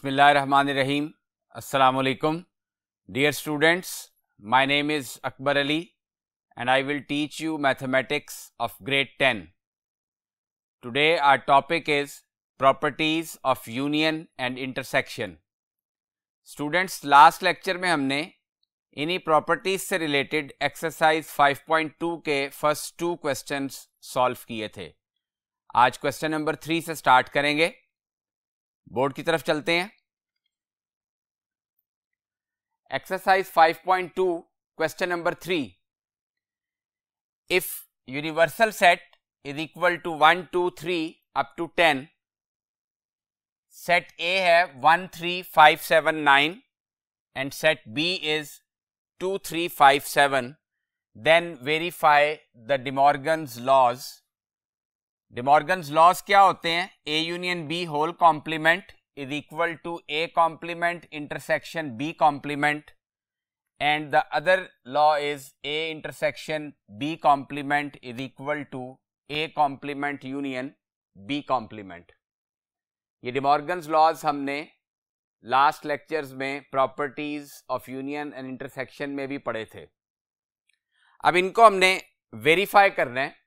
बसमीम् अल्लाम dear students my name is Akbar Ali and I will teach you mathematics of grade ten today our topic is properties of union and intersection students last lecture में हमने इन्हीं properties से related exercise 5.2 के first to question solve किए थे आज question number three से start करेंगे बोर्ड की तरफ चलते हैं exercise 5.2 question number three if universal set is equal to one two three up to ten set A है one three five seven nine and set B is two three five seven then verify the De Morgan laws De Morgan's laws क्या होते हैं A union B whole complement is equal to A complement intersection B complement and the other law is A intersection B complement is equal to A complement union B complement ये De Morgan's laws हमने last lectures में properties of union and intersection में भी पढ़े थे अब इनको हमने वेरीफाई करना है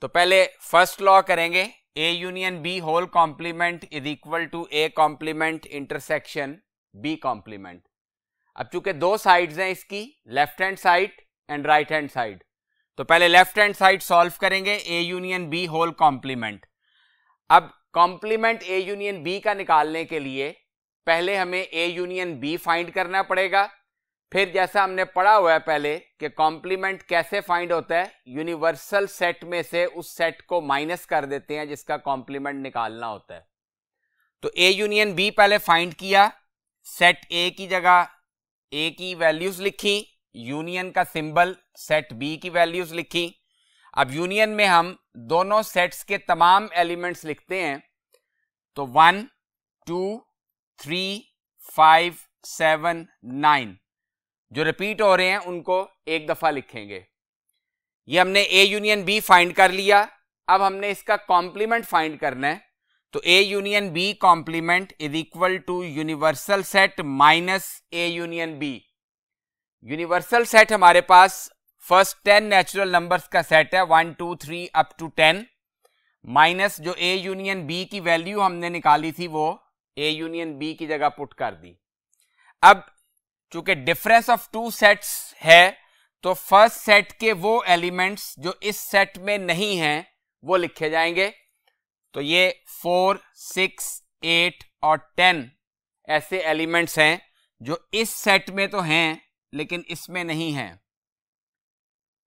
तो पहले फर्स्ट लॉ करेंगे A union B whole complement is equal to A complement intersection B complement अब चूंकि दो साइड्स हैं इसकी left hand side and right hand side तो पहले लेफ्ट हैंड साइड सॉल्व करेंगे A union B whole complement अब कॉम्प्लीमेंट ए यूनियन बी का निकालने के लिए पहले हमें ए यूनियन बी फाइंड करना पड़ेगा फिर जैसा हमने पढ़ा हुआ है पहले कि कॉम्प्लीमेंट कैसे फाइंड होता है यूनिवर्सल सेट में से उस सेट को माइनस कर देते हैं जिसका कॉम्प्लीमेंट निकालना होता है तो ए यूनियन बी पहले फाइंड किया सेट ए की जगह ए की वैल्यूज लिखी यूनियन का सिंबल सेट बी की वैल्यूज लिखी अब यूनियन में हम दोनों सेट्स के तमाम एलिमेंट्स लिखते हैं तो one two three five seven nine जो रिपीट हो रहे हैं उनको एक दफ़ा लिखेंगे ये हमने ए यूनियन बी फाइंड कर लिया अब हमने इसका कॉम्प्लीमेंट फाइंड करना है तो A union B complement is equal to universal set minus A union B universal set हमारे पास फर्स्ट टेन नेचुरल नंबर्स का सेट है one two three up to ten minus जो ए यूनियन बी की value हमने निकाली थी वो ए यूनियन बी की जगह पुट कर दी अब चूंकि डिफरेंस ऑफ टू सेट्स है तो फर्स्ट सेट के वो एलिमेंट्स जो इस सेट में नहीं हैं वो लिखे जाएंगे तो ये फोर सिक्स एट और टेन ऐसे एलिमेंट्स हैं जो इस सेट में तो हैं लेकिन इसमें नहीं हैं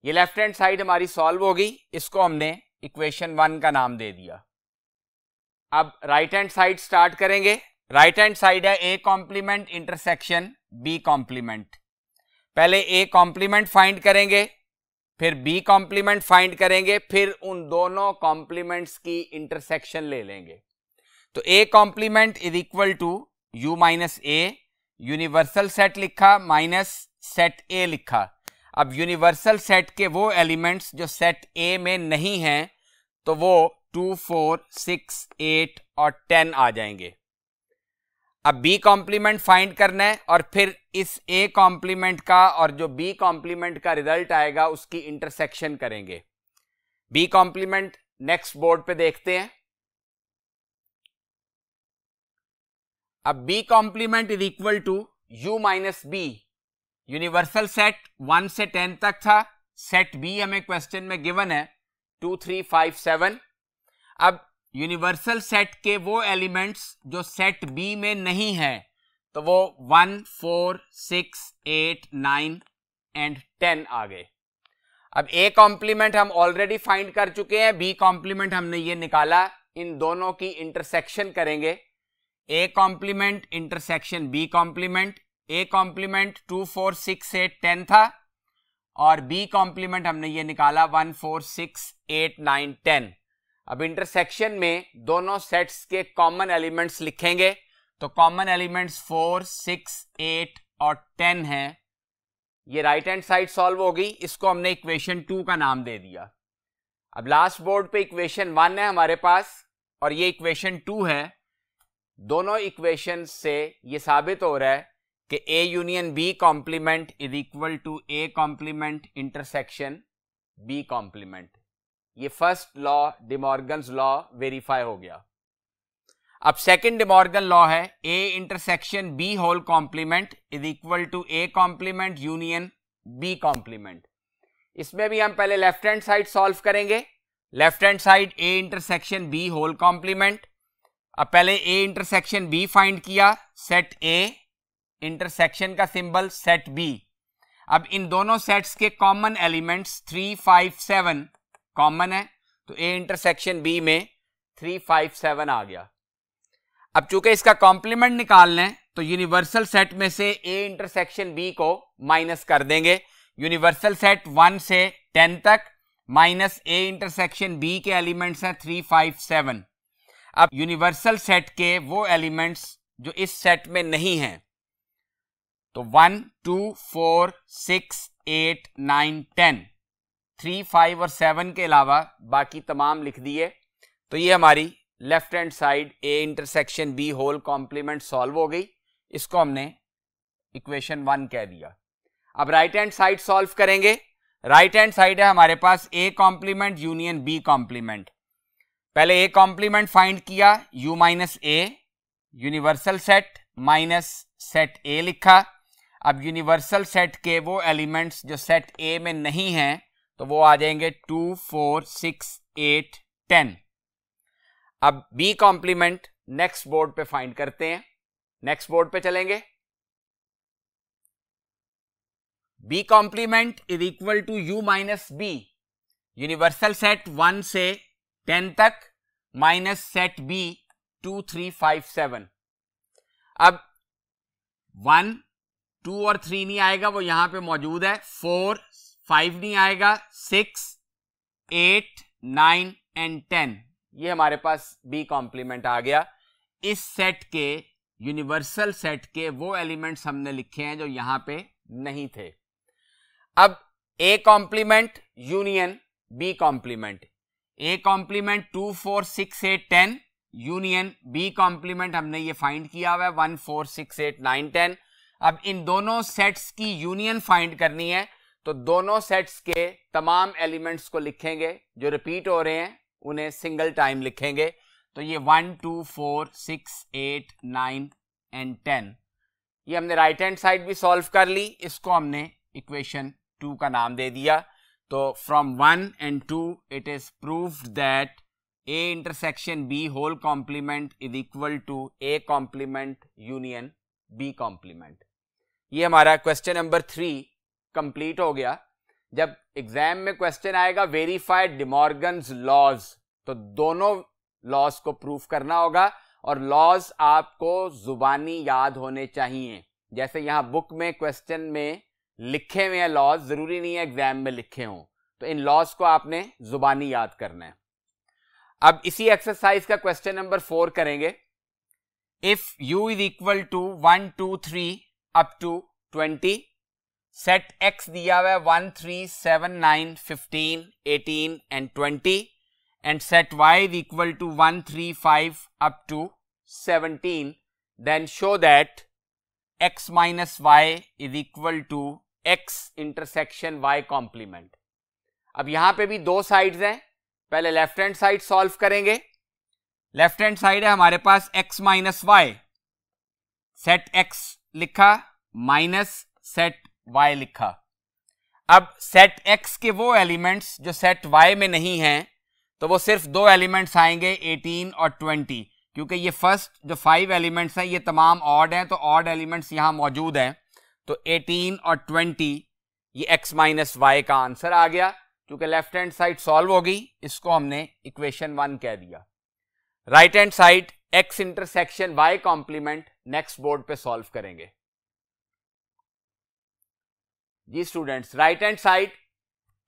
ये लेफ्ट हैंड साइड हमारी सॉल्व होगी इसको हमने इक्वेशन वन का नाम दे दिया अब राइट हैंड साइड स्टार्ट करेंगे राइट हैंड साइड है A complement intersection B complement पहले ए कॉम्प्लीमेंट फाइंड करेंगे फिर बी कॉम्प्लीमेंट फाइंड करेंगे फिर उन दोनों कॉम्प्लीमेंट्स की इंटरसेक्शन ले लेंगे तो A complement is equal to U minus A universal set लिखा माइनस सेट ए लिखा अब यूनिवर्सल सेट के वो एलिमेंट्स जो सेट ए में नहीं हैं तो वो टू फोर सिक्स एट और टेन आ जाएंगे अब बी कॉम्प्लीमेंट फाइंड करना है और फिर इस ए कॉम्प्लीमेंट का और जो बी कॉम्प्लीमेंट का रिजल्ट आएगा उसकी इंटरसेक्शन करेंगे बी कॉम्प्लीमेंट नेक्स्ट बोर्ड पे देखते हैं अब B complement is equal to U minus B universal set one से टेन तक था सेट बी हमें क्वेश्चन में गिवन है टू थ्री फाइव सेवन अब यूनिवर्सल सेट के वो एलिमेंट्स जो सेट बी में नहीं है तो वो one four six eight nine and ten आ गए अब ए कॉम्प्लीमेंट हम ऑलरेडी फाइंड कर चुके हैं बी कॉम्प्लीमेंट हमने ये निकाला इन दोनों की इंटरसेक्शन करेंगे A complement intersection B complement A complement two four six eight ten था और बी कॉम्प्लीमेंट हमने ये निकाला one four six eight nine ten अब इंटरसेक्शन में दोनों सेट्स के कॉमन एलिमेंट्स लिखेंगे तो common elements four six eight और टेन है ये राइट हैंड साइड सॉल्व होगी इसको हमने इक्वेशन टू का नाम दे दिया अब लास्ट बोर्ड पे इक्वेशन वन है हमारे पास और ये इक्वेशन टू है दोनों इक्वेशन से ये साबित हो रहा है कि A union B complement is equal to A complement intersection B complement ये first law De Morgan law verify हो गया अब सेकेंड डिमॉर्गन लॉ है A intersection B whole complement is equal to A complement union B complement इसमें भी हम पहले left hand side solve करेंगे left hand side A intersection B whole complement अब पहले ए इंटरसेक्शन बी फाइंड किया set A intersection का symbol set B अब इन दोनों सेट्स के common elements three five seven common है तो ए इंटरसेक्शन बी में थ्री फाइव सेवन आ गया अब चूंकि इसका कॉम्प्लीमेंट निकाल लें तो यूनिवर्सल सेट में से ए इंटरसेक्शन बी को माइनस कर देंगे यूनिवर्सल सेट वन से टेन तक माइनस ए इंटरसेक्शन बी के एलिमेंट्स हैं थ्री फाइव सेवन अब यूनिवर्सल सेट के वो एलिमेंट्स जो इस सेट में नहीं हैं तो one two four six eight nine ten three five और सेवन के अलावा बाकी तमाम लिख दिए तो ये हमारी left hand side A intersection B whole complement solve हो गई इसको हमने इक्वेशन वन कह दिया अब राइट हैंड साइड सॉल्व करेंगे राइट हैंड साइड है हमारे पास A complement union B complement पहले ए कॉम्प्लीमेंट फाइंड किया U minus A universal set minus set A लिखा अब यूनिवर्सल सेट के वो एलिमेंट्स जो सेट ए में नहीं हैं तो वो आ जाएंगे two four six eight ten अब बी कॉम्प्लीमेंट नेक्स्ट बोर्ड पे फाइंड करते हैं नेक्स्ट बोर्ड पे चलेंगे B complement is equal to U minus B universal set one से टेन तक minus set B two three five seven अब one two और थ्री नहीं आएगा वो यहां पे मौजूद है फोर फाइव नहीं आएगा six eight nine and ten ये हमारे पास बी कॉम्प्लीमेंट आ गया इस सेट के यूनिवर्सल सेट के वो एलिमेंट्स हमने लिखे हैं जो यहां पे नहीं थे अब A complement union B complement A complement two four six eight ten union B complement हमने ये फाइंड किया हुआ है one four six eight nine ten अब इन दोनों सेट्स की यूनियन फाइंड करनी है तो दोनों सेट्स के तमाम एलिमेंट्स को लिखेंगे जो रिपीट हो रहे हैं उन्हें सिंगल टाइम लिखेंगे तो ये one two four six eight nine and ten ये हमने राइट हैंड साइड भी सॉल्व कर ली इसको हमने इक्वेशन टू का नाम दे दिया तो from one and two it is proof that A intersection B whole complement is equal to A complement union B complement ये हमारा क्वेश्चन नंबर थ्री कंप्लीट हो गया जब एग्जाम में क्वेश्चन आएगा वेरीफाइड डिमोर्गन लॉज तो दोनों लॉज को प्रूफ करना होगा और लॉज आपको जुबानी याद होने चाहिए जैसे यहां बुक में क्वेश्चन में लिखे हुए हैं लॉज जरूरी नहीं है एग्जाम में लिखे हों तो इन लॉज को आपने जुबानी याद करना है अब इसी एक्सरसाइज का क्वेश्चन नंबर फोर करेंगे if U is equal to one two three up to twenty set X दिया हुआ है one three seven nine fifteen eighteen and twenty and set Y is equal to one three five up to seventeen then show that X minus Y is equal to X intersection Y complement अब यहां पे भी दो sides हैं पहले left hand side solve करेंगे left hand side है हमारे पास X minus Y set X लिखा माइनस सेट y लिखा अब सेट x के वो एलिमेंट्स जो सेट y में नहीं हैं तो वो सिर्फ दो एलिमेंट्स आएंगे 18 और 20 क्योंकि ये फर्स्ट जो फाइव एलिमेंट्स हैं ये तमाम ऑड हैं तो ऑड एलिमेंट्स यहाँ मौजूद हैं तो 18 और 20 ये x माइनस वाई का आंसर आ गया क्योंकि लेफ्ट हैंड साइड सॉल्व होगी इसको हमने इक्वेशन वन कह दिया right hand side X intersection Y complement next board पर सॉल्व करेंगे जी students right hand side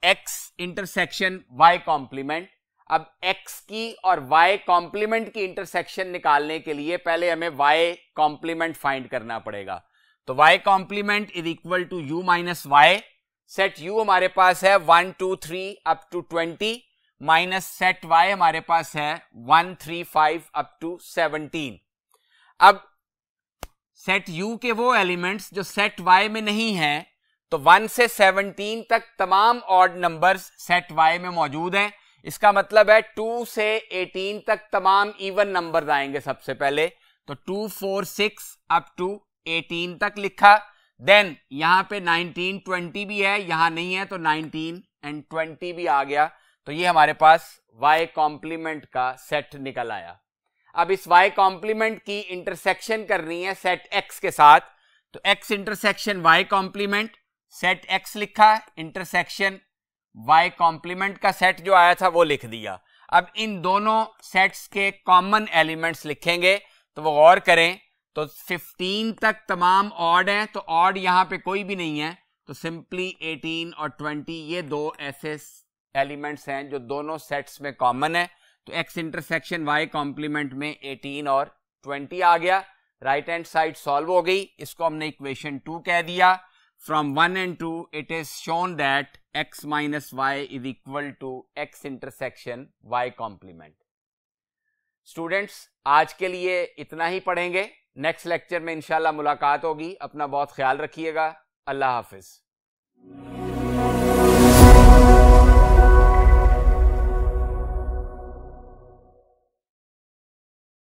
x intersection y complement अब x की और y कॉम्प्लीमेंट की इंटरसेक्शन निकालने के लिए पहले हमें y कॉम्प्लीमेंट फाइंड करना पड़ेगा तो y complement is equal to U minus Y set u हमारे पास है one two three up to twenty minus set y हमारे पास है one three five up to seventeen अब सेट u के वो एलिमेंट्स जो सेट y में नहीं है तो वन से सेवनटीन तक तमाम ऑड नंबर्स सेट वाई में मौजूद हैं इसका मतलब है टू से एटीन तक तमाम इवन नंबर्स आएंगे सबसे पहले तो two four six up to eighteen तक लिखा देन यहां पे नाइनटीन ट्वेंटी भी है यहां नहीं है तो नाइनटीन एंड ट्वेंटी भी आ गया तो ये हमारे पास y कॉम्प्लीमेंट का सेट निकल आया अब इस y कॉम्प्लीमेंट की इंटरसेक्शन करनी है सेट x के साथ तो x intersection y complement set X लिखा इंटरसेक्शन वाई कॉम्प्लीमेंट का सेट जो आया था वो लिख दिया अब इन दोनों सेट्स के कॉमन एलिमेंट्स लिखेंगे तो वो गौर करें तो 15 तक तमाम ऑड हैं तो ऑड यहाँ पे कोई भी नहीं है तो सिंपली 18 और 20 ये दो ऐसे एलिमेंट्स हैं जो दोनों सेट्स में कॉमन है तो एक्स इंटरसेक्शन वाई कॉम्प्लीमेंट में एटीन और ट्वेंटी आ गया राइट हैंड साइड सॉल्व हो गई इसको हमने इक्वेशन टू कह दिया from 1 and 2 it is shown that x minus y is equal to x intersection y complement. Students आज के लिए इतना ही पढ़ेंगे नेक्स्ट लेक्चर में इंशाल्लाह मुलाकात होगी अपना बहुत ख्याल रखिएगा अल्लाह हाफिज़